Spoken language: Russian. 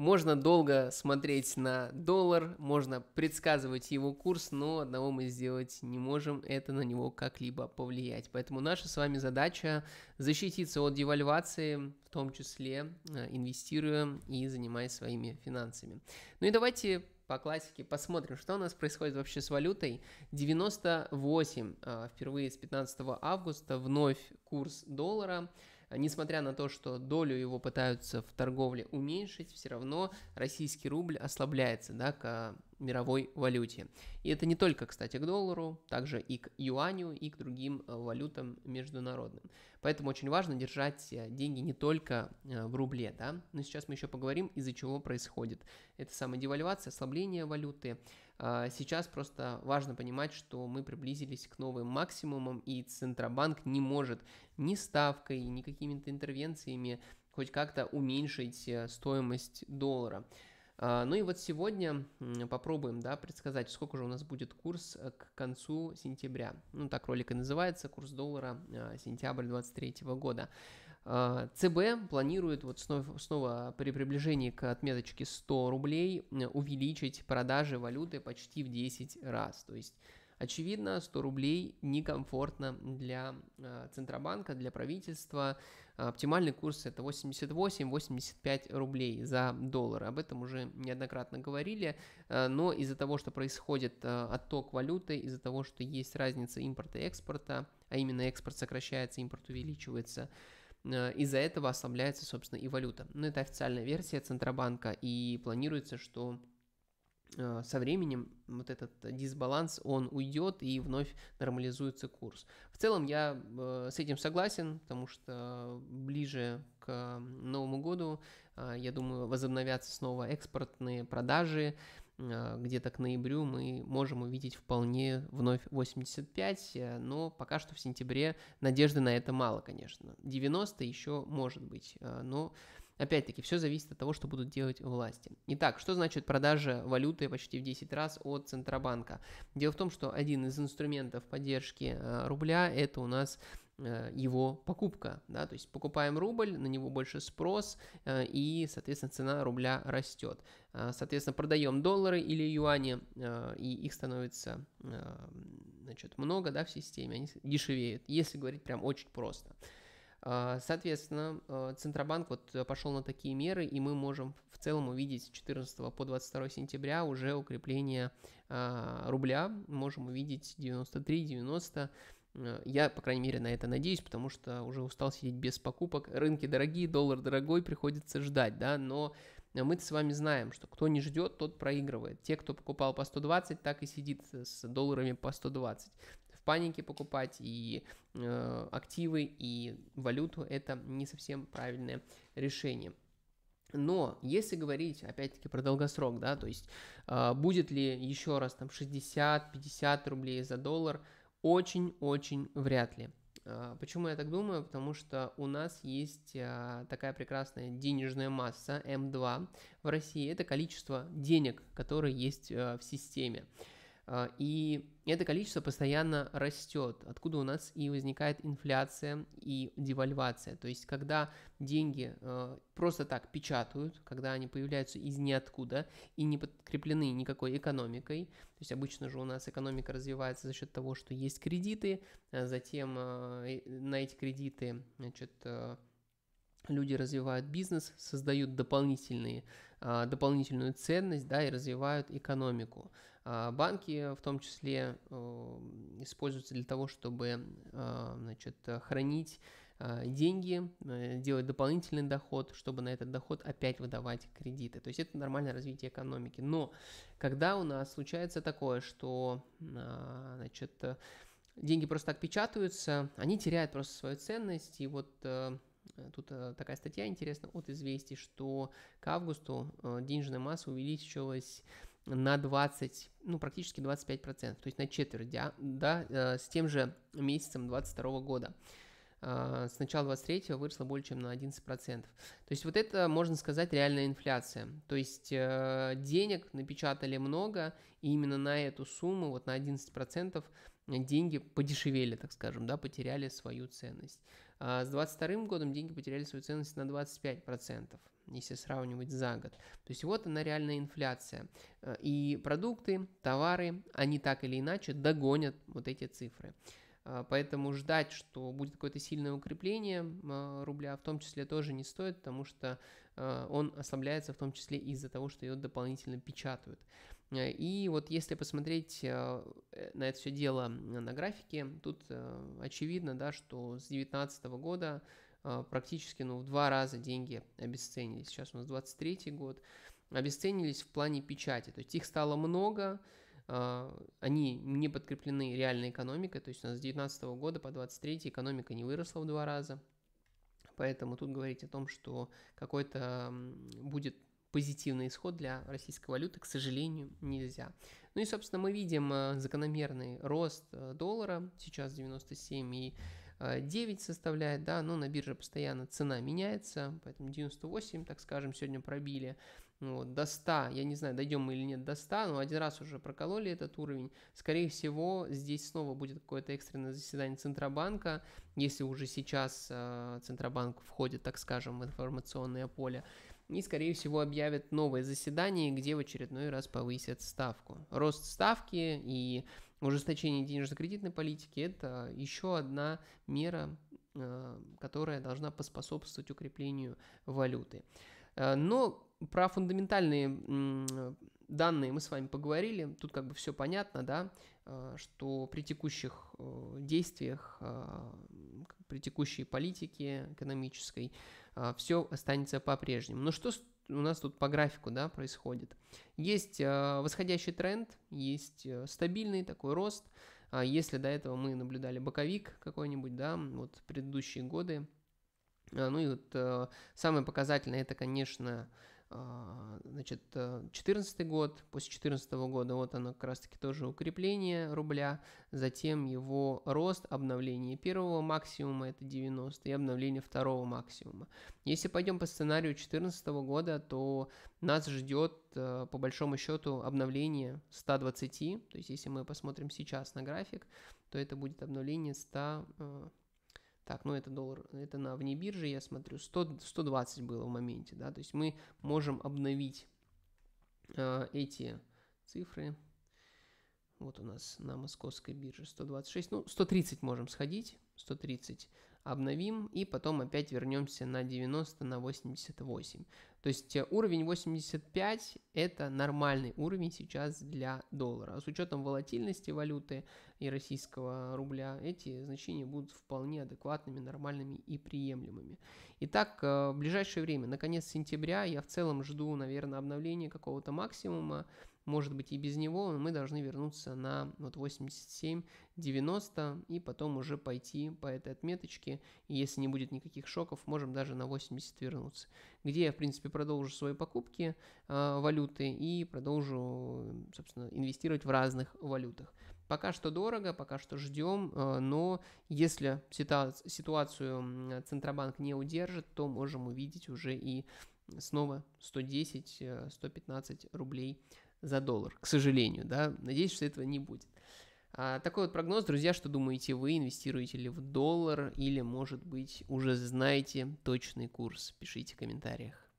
Можно долго смотреть на доллар, можно предсказывать его курс, но одного мы сделать не можем, это на него как-либо повлиять. Поэтому наша с вами задача защититься от девальвации, в том числе э, инвестируя и занимаясь своими финансами. Ну и давайте по классике посмотрим, что у нас происходит вообще с валютой. 98 э, впервые с 15 августа вновь курс доллара несмотря на то, что долю его пытаются в торговле уменьшить, все равно российский рубль ослабляется, да, к э, мировой валюте. И это не только, кстати, к доллару, также и к юаню, и к другим э, валютам международным. Поэтому очень важно держать э, деньги не только в рубле, да, но сейчас мы еще поговорим, из-за чего происходит. Это самая девальвация, ослабление валюты, а, сейчас просто важно понимать, что мы приблизились к новым максимумам, и Центробанк не может ни ставкой, ни какими-то интервенциями хоть как-то уменьшить э, стоимость доллара. А, ну и вот сегодня попробуем да, предсказать, сколько же у нас будет курс э, к концу сентября. Ну так ролик и называется, курс доллара а, сентябрь 2023 года. А, ЦБ планирует вот снова, снова при приближении к отметочке 100 рублей увеличить продажи валюты почти в 10 раз. То есть, очевидно, 100 рублей некомфортно для а, Центробанка, для правительства. А, оптимальный курс это 88-85 рублей за доллар. Об этом уже неоднократно говорили, но из-за того, что происходит отток валюты, из-за того, что есть разница импорта и экспорта, а именно экспорт сокращается, импорт увеличивается, Э, из-за этого ослабляется, собственно, и валюта. Но ну, это официальная версия Центробанка, и планируется, что э, со временем вот этот дисбаланс, он уйдет и вновь нормализуется курс. В целом я э, с этим согласен, потому что ближе к Новому году, я думаю, возобновятся снова экспортные продажи, а, где-то к ноябрю мы можем увидеть вполне вновь 85, э, но пока что в сентябре надежды на это мало, конечно. 90 еще может быть, а, но опять-таки все зависит от того, что будут делать власти. Итак, что значит продажа валюты почти в 10 раз от Центробанка? Дело в том, что один из инструментов поддержки а, рубля это у нас Э, его покупка, да, то есть покупаем рубль, на него больше спрос, э, и, соответственно, цена рубля растет. Э, соответственно, продаем доллары или юани, и их становится, значит, много, да, в системе, они дешевеют, если говорить прям очень просто. Соответственно, Центробанк вот пошел на такие меры, и мы можем в целом увидеть с 14 по 22 сентября уже укрепление рубля, можем увидеть 93, 90, Э, я, по крайней мере, на это надеюсь, потому что уже устал сидеть без покупок. Рынки дорогие, доллар дорогой, приходится ждать, да, но мы с вами знаем, что кто не ждет, тот проигрывает. Те, кто покупал по 120, так и сидит с долларами по 120. В панике покупать и э, активы, и валюту – это не совсем правильное решение. Но если говорить, опять-таки, про долгосрок, да, то есть э, будет ли еще раз там 60-50 рублей за доллар – очень-очень вряд ли. А, почему я так думаю? Потому что у нас есть а, такая прекрасная денежная масса М2 эм в России. Это количество денег, которые есть э, в системе. А, и это количество постоянно растет, откуда у нас и возникает инфляция и девальвация. То есть, когда деньги а, просто так печатают, когда они появляются из ниоткуда и не подкреплены никакой экономикой, то есть обычно же у нас экономика развивается за счет того, что есть кредиты, а затем на эти кредиты, значит, люди развивают бизнес, создают дополнительные, дополнительную ценность, да, и развивают экономику. А, банки в том числе эм, используются для того, чтобы а, значит, хранить а, деньги, э, делать дополнительный доход, чтобы на этот доход опять выдавать кредиты. То есть это нормальное развитие экономики. Но когда у нас случается такое, что значит, деньги просто так печатаются, они теряют просто свою ценность. И вот э, тут э, такая статья интересна от «Известий», что к августу денежная масса увеличилась на 20, ну, практически 25%, то есть на четверть, да, да э, с тем же месяцем 2022 года. Э, с начала 23 выросло более чем на 11%. То есть вот это, можно сказать, реальная инфляция. То есть э, денег напечатали много, и именно на эту сумму, вот на 11%, деньги подешевели, так скажем, да, потеряли свою ценность. А с 2022 годом деньги потеряли свою ценность на 25%, если сравнивать за год. То есть вот она реальная инфляция. Э, и продукты, товары, они так или иначе догонят вот эти цифры. А, поэтому ждать, что будет какое-то сильное укрепление а, рубля, в том числе тоже не стоит, потому что а, он ослабляется в том числе из-за того, что ее дополнительно печатают. Э, и вот если посмотреть э, э, на это все дело на графике, тут очевидно, да, что с 2019 года практически ну, в два раза деньги обесценились. Сейчас у нас 23 год. Обесценились в плане печати. То есть их стало много, они не подкреплены реальной экономикой. То есть у нас с 2019 года по 23 экономика не выросла в два раза. Поэтому тут говорить о том, что какой-то будет позитивный исход для российской валюты, к сожалению, нельзя. Ну и, собственно, мы видим э, закономерный рост э, доллара, сейчас 97,9 составляет, да, но на бирже постоянно цена меняется, поэтому 98, так скажем, сегодня пробили ну вот, до 100, я не знаю, дойдем мы или нет до 100, но один раз уже прокололи этот уровень. Скорее всего, здесь снова будет какое-то экстренное заседание Центробанка, если уже сейчас э, Центробанк входит, так скажем, в информационное поле и, скорее всего, объявят новое заседание, где в очередной раз повысят ставку. Рост ставки и ужесточение денежно-кредитной политики – это еще одна мера, э, которая должна поспособствовать укреплению валюты. Э, но про фундаментальные данные мы с вами поговорили. Тут как бы все понятно, да, э, что при текущих действиях при текущей политике экономической, а, все останется по-прежнему. Но ну, что у нас тут по графику да, происходит? Есть а, восходящий тренд, есть э, стабильный такой рост. А если до этого мы наблюдали боковик какой-нибудь, да, вот предыдущие годы, ну и вот э, самое показательное это, конечно, а, значит, 2014 э, год, после 2014 года вот оно как раз-таки тоже укрепление рубля, затем его рост, обновление первого максимума это 90 и обновление второго максимума. Если пойдем по сценарию 2014 года, то нас ждет э, по большому счету обновление 120, то есть если мы посмотрим сейчас на график, то это будет обновление 100, так, ну это доллар, это на вне бирже, я смотрю, 100, 120 было в моменте, да, то есть мы можем обновить э, эти цифры. Вот у нас на московской бирже 126, ну 130 можем сходить, 130 обновим и потом опять вернемся на 90 на 88. То есть э, уровень 85 это нормальный уровень сейчас для доллара. А с учетом волатильности валюты и российского рубля эти значения будут вполне адекватными, нормальными и приемлемыми. Итак, э, в ближайшее время, на конец сентября, я в целом жду, наверное, обновления какого-то максимума может быть и без него, мы должны вернуться на вот 87, 90 и потом уже пойти по этой отметочке. И если не будет никаких шоков, можем даже на 80 вернуться. Где я, в принципе, продолжу свои покупки э, валюты и продолжу, собственно, инвестировать в разных валютах. Пока что дорого, пока что ждем, а, но если ситуацию Центробанк не удержит, то можем увидеть уже и снова 110-115 э, рублей за доллар, к сожалению, да, надеюсь, что этого не будет. А, такой вот прогноз, друзья, что думаете вы, инвестируете ли в доллар или, может быть, уже знаете точный курс? Пишите в комментариях.